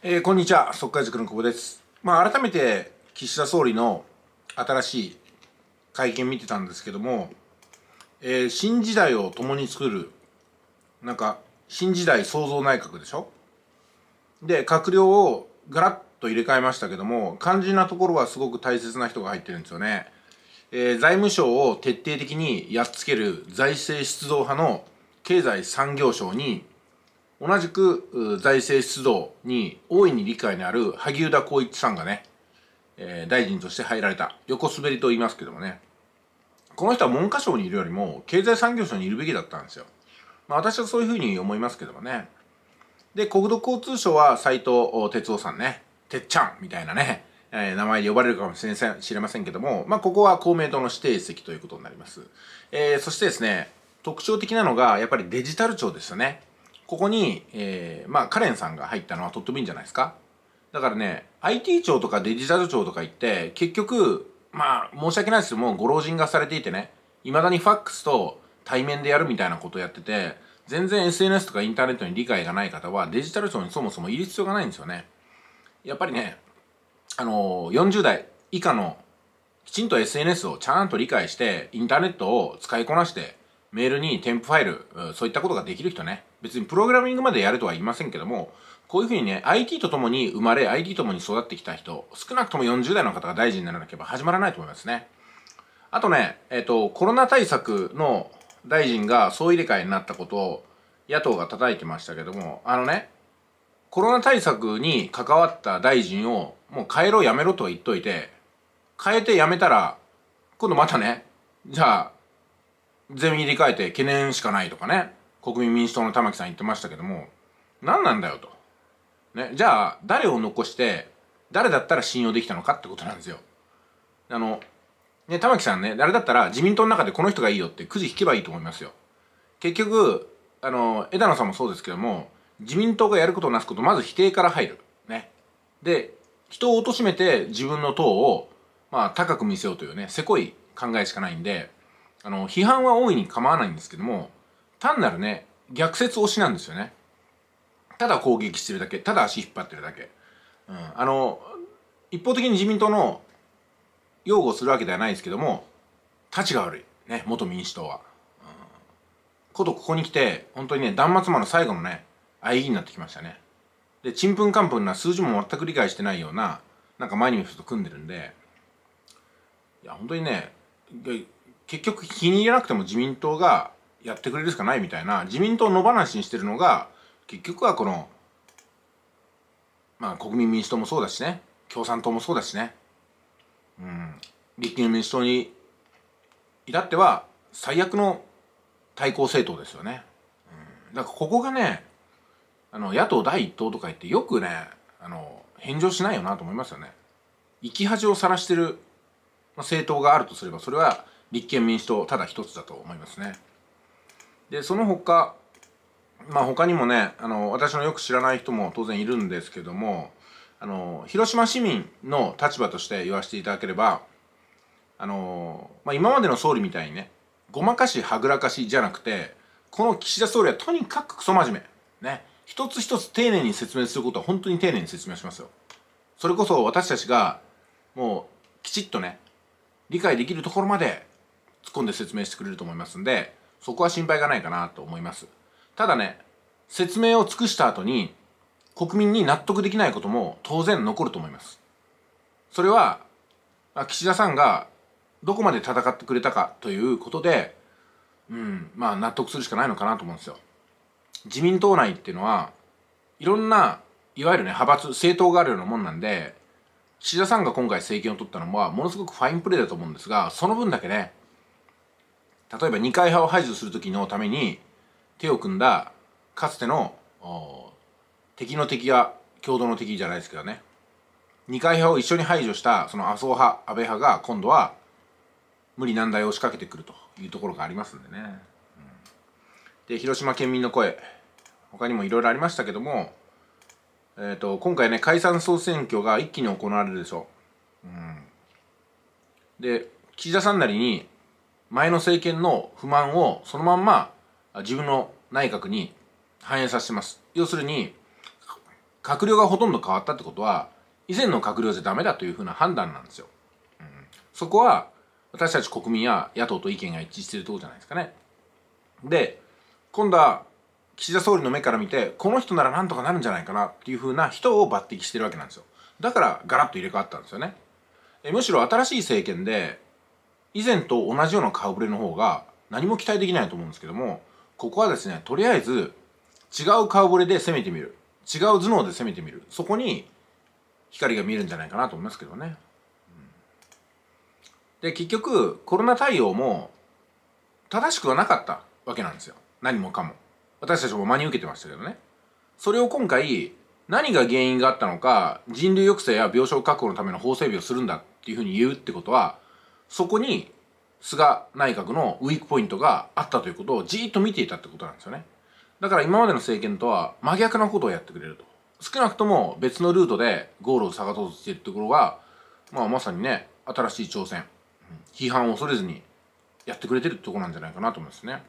えー、こんにちは、速会塾の久保です。まあ、改めて岸田総理の新しい会見見てたんですけども、えー、新時代を共に作る、なんか、新時代創造内閣でしょで、閣僚をガラッと入れ替えましたけども、肝心なところはすごく大切な人が入ってるんですよね。えー、財務省を徹底的にやっつける財政出動派の経済産業省に同じく財政出動に大いに理解のある萩生田光一さんがね、えー、大臣として入られた横滑りと言いますけどもねこの人は文科省にいるよりも経済産業省にいるべきだったんですよ、まあ、私はそういうふうに思いますけどもねで国土交通省は斉藤哲夫さんねてっちゃんみたいなね、えー、名前で呼ばれるかもしれませんけども、まあ、ここは公明党の指定席ということになります、えー、そしてですね特徴的なのがやっぱりデジタル庁ですよねここに、えー、まあ、カレンさんが入ったのはとってもいいんじゃないですか。だからね、IT 庁とかデジタル庁とか行って、結局、まあ、申し訳ないですけども、ご老人がされていてね、未だにファックスと対面でやるみたいなことをやってて、全然 SNS とかインターネットに理解がない方は、デジタル庁にそもそもいる必要がないんですよね。やっぱりね、あのー、40代以下の、きちんと SNS をちゃんと理解して、インターネットを使いこなして、メールに添付ファイル、そういったことができる人ね、別にプログラミングまでやるとは言いませんけども、こういうふうにね、IT と共に生まれ、IT と共に育ってきた人、少なくとも40代の方が大臣にならなければ始まらないと思いますね。あとね、えっ、ー、と、コロナ対策の大臣が総入れ替えになったことを野党が叩いてましたけども、あのね、コロナ対策に関わった大臣をもう変えろやめろと言っといて、変えてやめたら、今度またね、じゃあゼミ入り替えて懸念しかないとかね、国民民主党の玉木さん言ってましたけども、何なんだよと。ね、じゃあ、誰を残して、誰だったら信用できたのかってことなんですよ。あの、ね、玉木さんね、誰だったら自民党の中でこの人がいいよってくじ引けばいいと思いますよ。結局、あの、枝野さんもそうですけども、自民党がやることなすこと、まず否定から入る。ね。で、人を貶めて自分の党を、まあ、高く見せようというね、せこい考えしかないんで、あの批判は大いに構わないんですけども単なるね逆説推しなんですよねただ攻撃してるだけただ足引っ張ってるだけ、うん、あの一方的に自民党の擁護するわけではないですけども立ちが悪いね元民主党は、うん、ことここに来て本当にね断末魔の最後のね相ぎになってきましたねでちんぷんかんぷんな数字も全く理解してないようななんか前に見ると組んでるんでいや本当にね結局気に入らなくても自民党がやってくれるしかないみたいな自民党を野放しにしてるのが結局はこのまあ国民民主党もそうだしね共産党もそうだしねうん立憲民主党に至っては最悪の対抗政党ですよね、うん、だからここがねあの野党第一党とか言ってよくねあの返上しないよなと思いますよね生き恥をさらしてる政党があるとすればそれは立憲民主党ただ一つだと思いますね。でその他まあ他にもねあの私のよく知らない人も当然いるんですけどもあの広島市民の立場として言わせていただければあの、まあ、今までの総理みたいにねごまかしはぐらかしじゃなくてこの岸田総理はとにかくクソ真面目ね一つ一つ丁寧に説明することは本当に丁寧に説明しますよそれこそ私たちがもうきちっとね理解できるところまで突っ込んで説明してくれると思いますんでそこは心配がないかなと思いますただね説明を尽くした後に国民に納得できないことも当然残ると思いますそれは岸田さんがどこまで戦ってくれたかということでうんまあ納得するしかないのかなと思うんですよ自民党内っていうのはいろんないわゆるね派閥政党があるようなもんなんで岸田さんが今回政権を取ったのはものすごくファインプレーだと思うんですがその分だけね例えば二階派を排除する時のために手を組んだかつての敵の敵が共同の敵じゃないですけどね二階派を一緒に排除したその麻生派安倍派が今度は無理難題を仕掛けてくるというところがありますんでね、うん、で広島県民の声他にもいろいろありましたけども、えーと、と今回ね解散総選挙が一気に行われるでしょう、うん、で岸田さんなりに前の政権の不満をそのまんま自分の内閣に反映させてます。要するに、閣僚がほとんど変わったってことは、以前の閣僚じゃダメだというふうな判断なんですよ。うん、そこは、私たち国民や野党と意見が一致しているところじゃないですかね。で、今度は、岸田総理の目から見て、この人ならなんとかなるんじゃないかなっていうふうな人を抜擢してるわけなんですよ。だから、ガラッと入れ替わったんですよね。えむしろ新しい政権で、以前と同じような顔ぶれの方が何も期待できないと思うんですけどもここはですねとりあえず違う顔ぶれで攻めてみる違う頭脳で攻めてみるそこに光が見えるんじゃないかなと思いますけどね。で結局コロナ対応も正しくはなかったわけなんですよ何もかも私たちも真に受けてましたけどねそれを今回何が原因があったのか人流抑制や病床確保のための法整備をするんだっていうふうに言うってことはそこに菅内閣のウィークポイントがあったということをじーっと見ていたってことなんですよね。だから今までの政権とは真逆なことをやってくれると。少なくとも別のルートでゴールを探そうとしているところが、まあまさにね、新しい挑戦、批判を恐れずにやってくれてるっところなんじゃないかなと思いますね。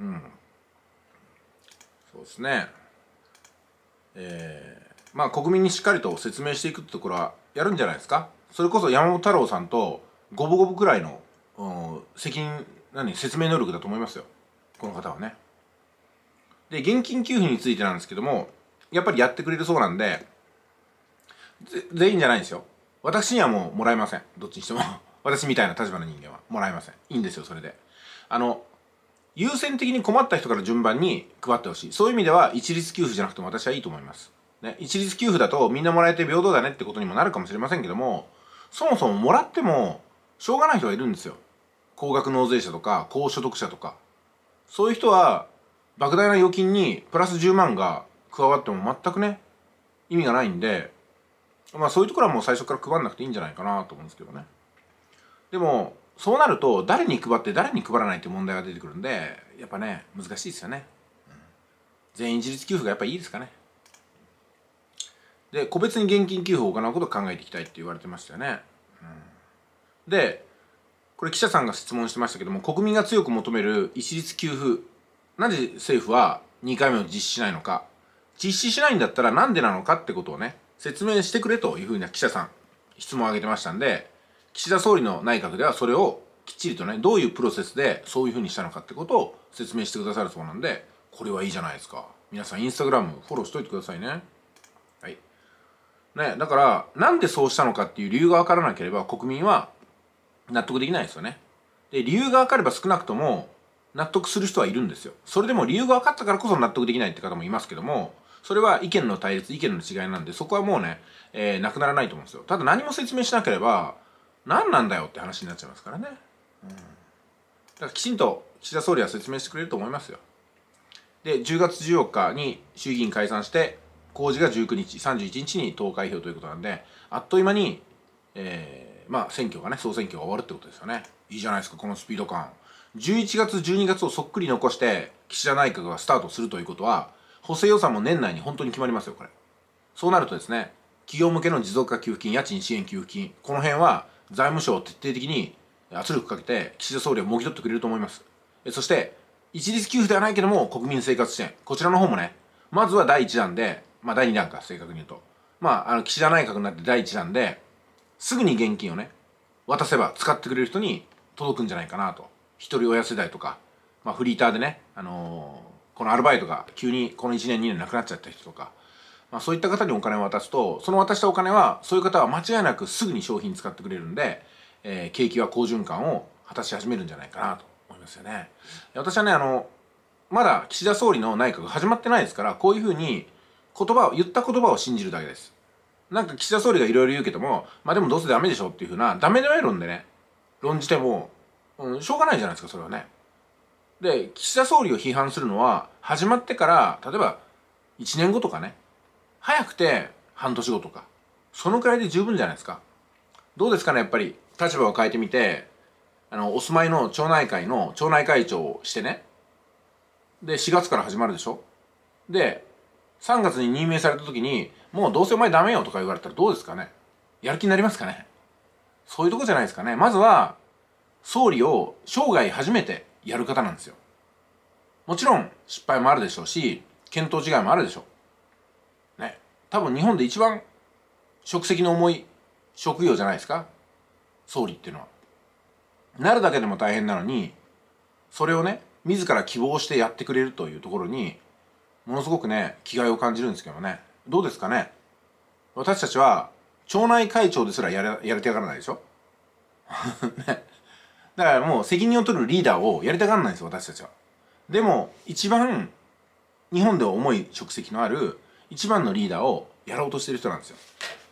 うん。そうですね。えー、まあ国民にしっかりと説明していくってところはやるんじゃないですか。それこそ山本太郎さんと五分五分くらいの、うん、責任何説明能力だと思いますよこの方はねで現金給付についてなんですけどもやっぱりやってくれるそうなんで全員じゃないんですよ私にはもうもらえませんどっちにしても 私みたいな立場の人間はもらえませんいいんですよそれであの優先的に困った人から順番に配ってほしいそういう意味では一律給付じゃなくても私はいいと思いますね、一律給付だとみんなもらえて平等だねってことにもなるかもしれませんけどもそもそももらってもしょうがない人がいるんですよ高額納税者とか高所得者とかそういう人は莫大な預金にプラス10万が加わっても全くね意味がないんでまあそういうところはもう最初から配らなくていいんじゃないかなと思うんですけどねでもそうなると誰に配って誰に配らないって問題が出てくるんでやっぱね難しいですよね、うん、全員一律給付がやっぱいいですかねで個別に現金給付を行うことを考えていきたいって言われてましたよね、うん、でこれ記者さんが質問してましたけども国民が強く求める一律給付なぜ政府は2回目を実施しないのか実施しないんだったらなんでなのかってことをね説明してくれというふうな記者さん質問を挙げてましたんで岸田総理の内閣ではそれをきっちりとねどういうプロセスでそういうふうにしたのかってことを説明してくださるそうなんでこれはいいじゃないですか皆さんインスタグラムフォローしといてくださいねね、だから、なんでそうしたのかっていう理由がわからなければ、国民は納得できないですよね。で、理由がわかれば少なくとも、納得する人はいるんですよ。それでも理由が分かったからこそ納得できないって方もいますけども、それは意見の対立、意見の違いなんで、そこはもうね、えー、なくならないと思うんですよ。ただ何も説明しなければ、何なんだよって話になっちゃいますからね。うん。だからきちんと岸田総理は説明してくれると思いますよ。で、10月14日に衆議院解散して、工事が19日31日に投開票ということなんであっという間に、えー、まあ選挙がね総選挙が終わるってことですよねいいじゃないですかこのスピード感11月12月をそっくり残して岸田内閣がスタートするということは補正予算も年内に本当に決まりますよこれそうなるとですね企業向けの持続化給付金家賃支援給付金この辺は財務省を徹底的に圧力かけて岸田総理をもぎ取ってくれると思いますそして一律給付ではないけども国民生活支援こちらの方もねまずは第1弾でまあ第2弾か正確に言うとまああの岸田内閣になって第1弾ですぐに現金をね渡せば使ってくれる人に届くんじゃないかなと一人親世代とか、まあ、フリーターでね、あのー、このアルバイトが急にこの1年2年なくなっちゃった人とか、まあ、そういった方にお金を渡すとその渡したお金はそういう方は間違いなくすぐに商品使ってくれるんで、えー、景気は好循環を果たし始めるんじゃないかなと思いますよね。私はねあのまだ岸田総理の内閣始まってないですからこういうふうに言葉を、言った言葉を信じるだけです。なんか岸田総理がいろいろ言うけども、まあでもどうせダメでしょっていうふうな、ダメな論でね、論じても、うん、しょうがないじゃないですか、それはね。で、岸田総理を批判するのは、始まってから、例えば、1年後とかね、早くて半年後とか、そのくらいで十分じゃないですか。どうですかね、やっぱり、立場を変えてみて、あの、お住まいの町内会の町内会長をしてね、で、4月から始まるでしょで、3月に任命された時にもうどうせお前ダメよとか言われたらどうですかねやる気になりますかねそういうとこじゃないですかねまずは総理を生涯初めてやる方なんですよもちろん失敗もあるでしょうし検討違いもあるでしょうね多分日本で一番職責の重い職業じゃないですか総理っていうのはなるだけでも大変なのにそれをね自ら希望してやってくれるというところにものすごくね気概を感じるんですけどねどうですかね私たちは町内会長ですらやれやりたがらないでしょ、ね、だからもう責任を取るリーダーをやりたがらないんですよ私たちはでも一番日本で重い職責のある一番のリーダーをやろうとしてる人なんですよ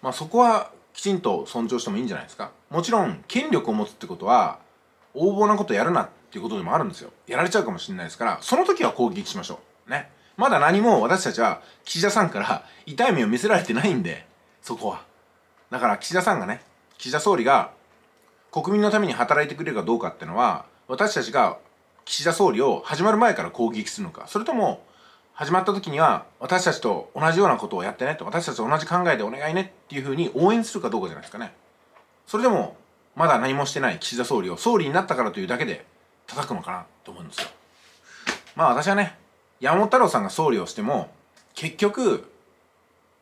まあそこはきちんと尊重してもいいんじゃないですかもちろん権力を持つってことは横暴なことやるなっていうことでもあるんですよやられちゃうかもしれないですからその時は攻撃しましょうねまだ何も私たちは岸田さんから 痛い目を見せられてないんで、そこは。だから岸田さんがね、岸田総理が国民のために働いてくれるかどうかってのは、私たちが岸田総理を始まる前から攻撃するのか、それとも始まった時には私たちと同じようなことをやってねと、私たちと同じ考えでお願いねっていうふうに応援するかどうかじゃないですかね。それでもまだ何もしてない岸田総理を総理になったからというだけで叩くのかなと思うんですよ。まあ私はね、山本太郎さんが総理をしても結局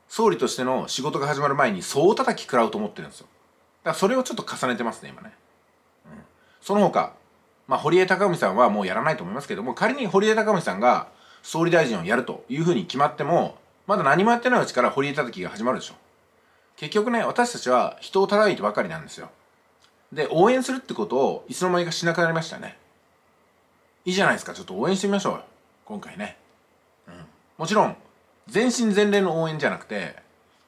総理としての仕事が始まる前に総叩き食らうと思ってるんですよだからそれをちょっと重ねてますね今ね、うん、その他まあ堀江貴文さんはもうやらないと思いますけども仮に堀江貴文さんが総理大臣をやるというふうに決まってもまだ何もやってないうちから堀江叩きが始まるでしょ結局ね私たちは人を叩いてばかりなんですよで応援するってことをいつの間にかしなくなりましたねいいじゃないですかちょっと応援してみましょう今回ね、うん、もちろん全身全霊の応援じゃなくて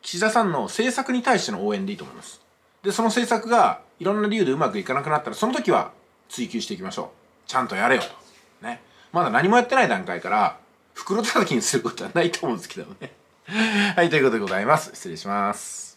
岸田さんの政策に対しての応援でいいと思いますでその政策がいろんな理由でうまくいかなくなったらその時は追求していきましょうちゃんとやれよとねまだ何もやってない段階から袋叩きにすることはないと思うんですけどねはいということでございます失礼します